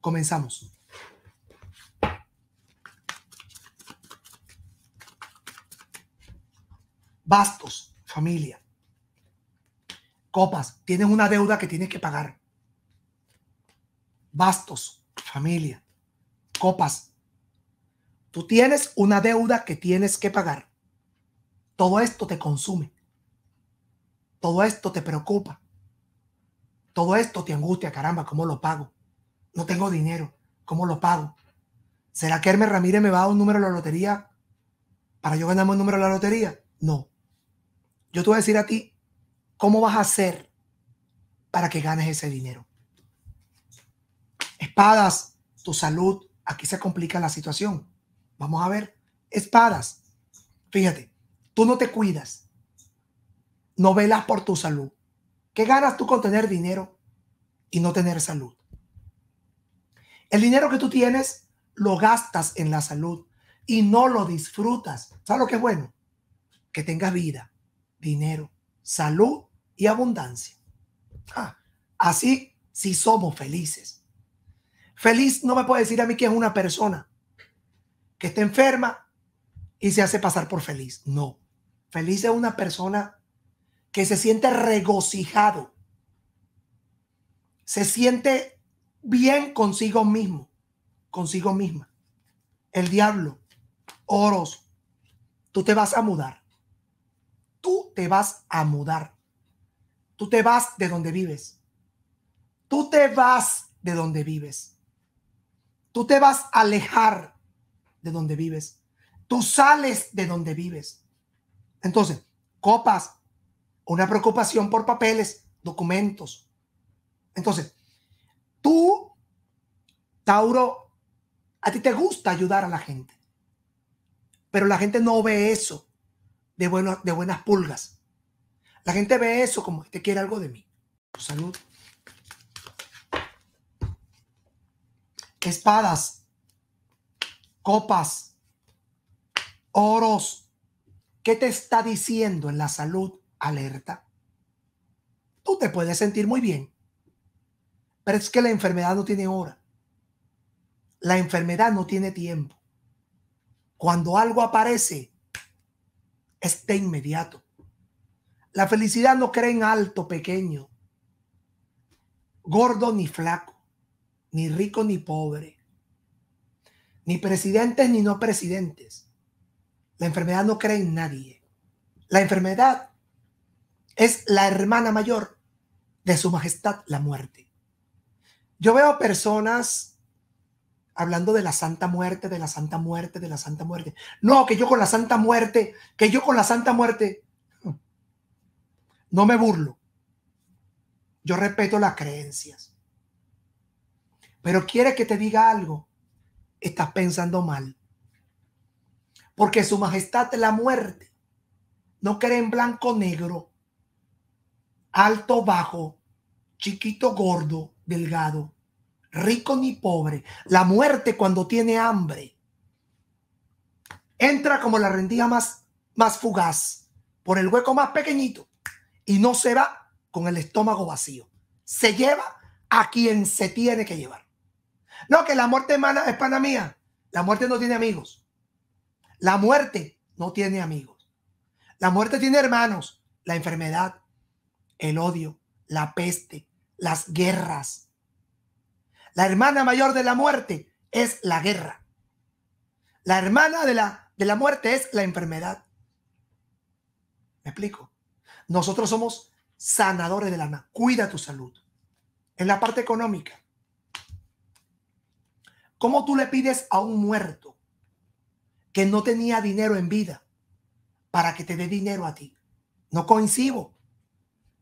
Comenzamos. Bastos, familia. Copas, tienes una deuda que tienes que pagar. Bastos, familia. Copas, tú tienes una deuda que tienes que pagar. Todo esto te consume. Todo esto te preocupa. Todo esto te angustia, caramba, ¿cómo lo pago? no tengo dinero, ¿cómo lo pago? ¿Será que Hermes Ramírez me va a dar un número de la lotería para yo ganarme un número de la lotería? No. Yo te voy a decir a ti, ¿cómo vas a hacer para que ganes ese dinero? Espadas, tu salud, aquí se complica la situación. Vamos a ver. Espadas, fíjate, tú no te cuidas, no velas por tu salud. ¿Qué ganas tú con tener dinero y no tener salud? El dinero que tú tienes lo gastas en la salud y no lo disfrutas. ¿Sabes lo que es bueno? Que tengas vida, dinero, salud y abundancia. Ah, así si somos felices. Feliz no me puede decir a mí que es una persona que está enferma y se hace pasar por feliz. No. Feliz es una persona que se siente regocijado, se siente bien consigo mismo, consigo misma. El diablo, oros, tú te vas a mudar. Tú te vas a mudar. Tú te vas de donde vives. Tú te vas de donde vives. Tú te vas a alejar de donde vives. Tú sales de donde vives. Entonces, copas, una preocupación por papeles, documentos. Entonces, Tú, Tauro, a ti te gusta ayudar a la gente, pero la gente no ve eso de, bueno, de buenas pulgas. La gente ve eso como que te quiere algo de mí. Salud. Espadas, copas, oros. ¿Qué te está diciendo en la salud alerta? Tú te puedes sentir muy bien, es que la enfermedad no tiene hora. La enfermedad no tiene tiempo. Cuando algo aparece, es de inmediato. La felicidad no cree en alto, pequeño, gordo ni flaco, ni rico ni pobre, ni presidentes ni no presidentes. La enfermedad no cree en nadie. La enfermedad es la hermana mayor de su majestad, la muerte. Yo veo personas hablando de la Santa Muerte, de la Santa Muerte, de la Santa Muerte. No, que yo con la Santa Muerte, que yo con la Santa Muerte. No me burlo. Yo respeto las creencias. Pero quiere que te diga algo. Estás pensando mal. Porque su majestad la muerte no cree en blanco negro, alto bajo, chiquito gordo, delgado, rico ni pobre, la muerte cuando tiene hambre. Entra como la rendija más, más fugaz, por el hueco más pequeñito, y no se va con el estómago vacío. Se lleva a quien se tiene que llevar. No, que la muerte hermana, es pana mía. La muerte no tiene amigos. La muerte no tiene amigos. La muerte tiene hermanos. La enfermedad, el odio, la peste, las guerras. La hermana mayor de la muerte es la guerra. La hermana de la, de la muerte es la enfermedad. ¿Me explico? Nosotros somos sanadores del alma. Cuida tu salud. En la parte económica. ¿Cómo tú le pides a un muerto que no tenía dinero en vida para que te dé dinero a ti? No coincido.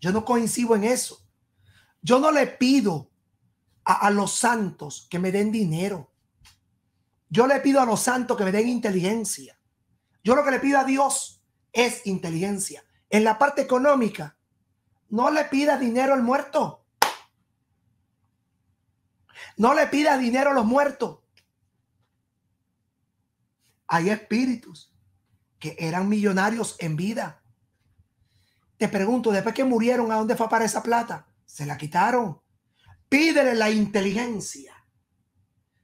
Yo no coincido en eso. Yo no le pido a, los santos que me den dinero. Yo le pido a los santos que me den inteligencia. Yo lo que le pido a Dios es inteligencia. En la parte económica, no le pida dinero al muerto. No le pida dinero a los muertos. Hay espíritus que eran millonarios en vida. Te pregunto, después que murieron, ¿a dónde fue para esa plata? Se la quitaron. Pídele la inteligencia.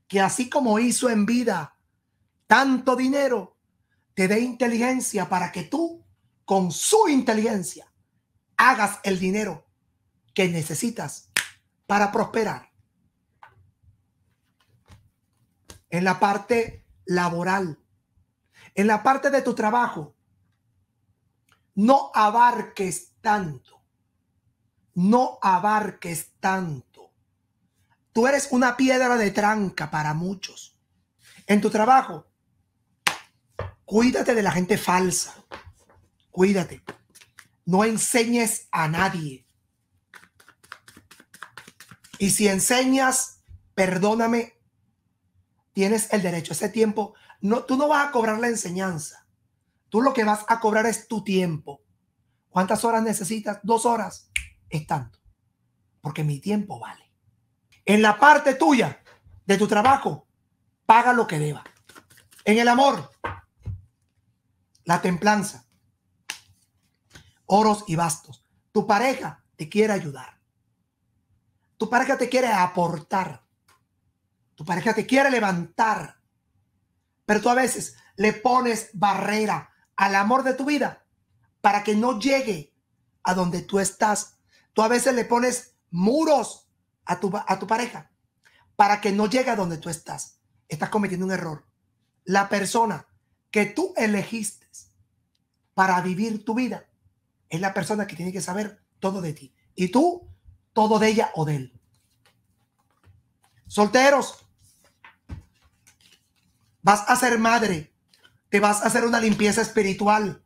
Que así como hizo en vida tanto dinero, te dé inteligencia para que tú, con su inteligencia, hagas el dinero que necesitas para prosperar. En la parte laboral, en la parte de tu trabajo, no abarques tanto no abarques tanto. Tú eres una piedra de tranca para muchos. En tu trabajo, cuídate de la gente falsa. Cuídate. No enseñes a nadie. Y si enseñas, perdóname, tienes el derecho. Ese tiempo, no, tú no vas a cobrar la enseñanza. Tú lo que vas a cobrar es tu tiempo. ¿Cuántas horas necesitas? Dos horas es tanto, porque mi tiempo vale. En la parte tuya de tu trabajo, paga lo que deba. En el amor, la templanza, oros y bastos. Tu pareja te quiere ayudar. Tu pareja te quiere aportar. Tu pareja te quiere levantar. Pero tú a veces le pones barrera al amor de tu vida para que no llegue a donde tú estás Tú a veces le pones muros a tu, pareja para que no llegue a donde tú estás. Estás cometiendo un error. La persona que tú elegiste para vivir tu vida es la persona que tiene que saber todo de ti. Y tú, todo de ella o de él. Solteros, vas a ser madre, te vas a hacer una limpieza espiritual,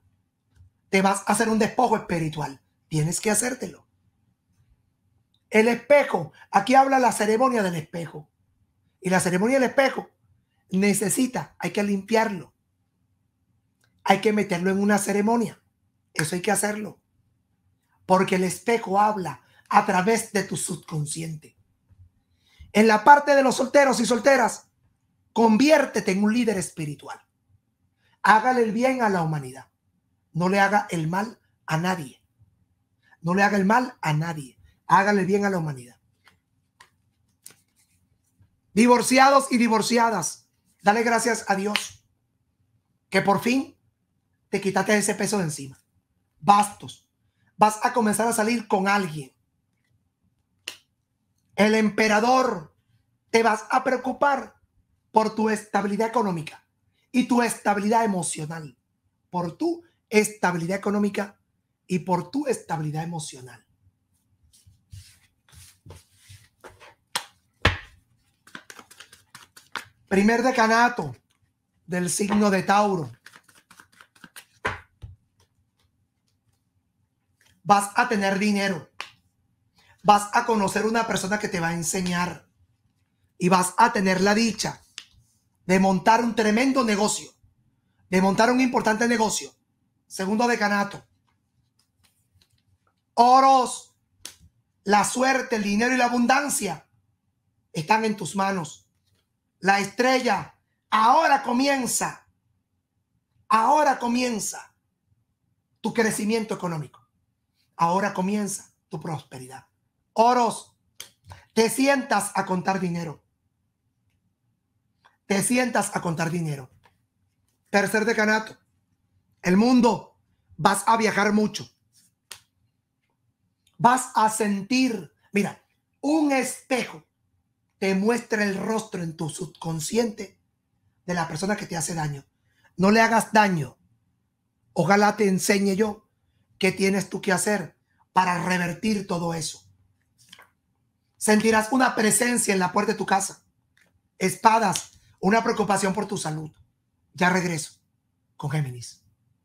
te vas a hacer un despojo espiritual. Tienes que hacértelo. El espejo, aquí habla la ceremonia del espejo. Y la ceremonia del espejo necesita, hay que limpiarlo. Hay que meterlo en una ceremonia. Eso hay que hacerlo. Porque el espejo habla a través de tu subconsciente. En la parte de los solteros y solteras, conviértete en un líder espiritual. Hágale el bien a la humanidad. No le haga el mal a nadie. No le haga el mal a nadie. Hágale bien a la humanidad. Divorciados y divorciadas, dale gracias a Dios que por fin te quitaste ese peso de encima. Bastos. Vas a comenzar a salir con alguien. El emperador te vas a preocupar por tu estabilidad económica y tu estabilidad emocional, por tu estabilidad económica y por tu estabilidad emocional. Primer decanato del signo de Tauro. Vas a tener dinero. Vas a conocer una persona que te va a enseñar. Y vas a tener la dicha de montar un tremendo negocio. De montar un importante negocio. Segundo decanato. Oros. La suerte, el dinero y la abundancia están en tus manos. La estrella ahora comienza. Ahora comienza tu crecimiento económico. Ahora comienza tu prosperidad. Oros, te sientas a contar dinero. Te sientas a contar dinero. Tercer decanato. El mundo. Vas a viajar mucho. Vas a sentir, mira, un espejo te muestra el rostro en tu subconsciente de la persona que te hace daño. No le hagas daño. Ojalá te enseñe yo qué tienes tú que hacer para revertir todo eso. Sentirás una presencia en la puerta de tu casa. Espadas, una preocupación por tu salud. Ya regreso con Géminis.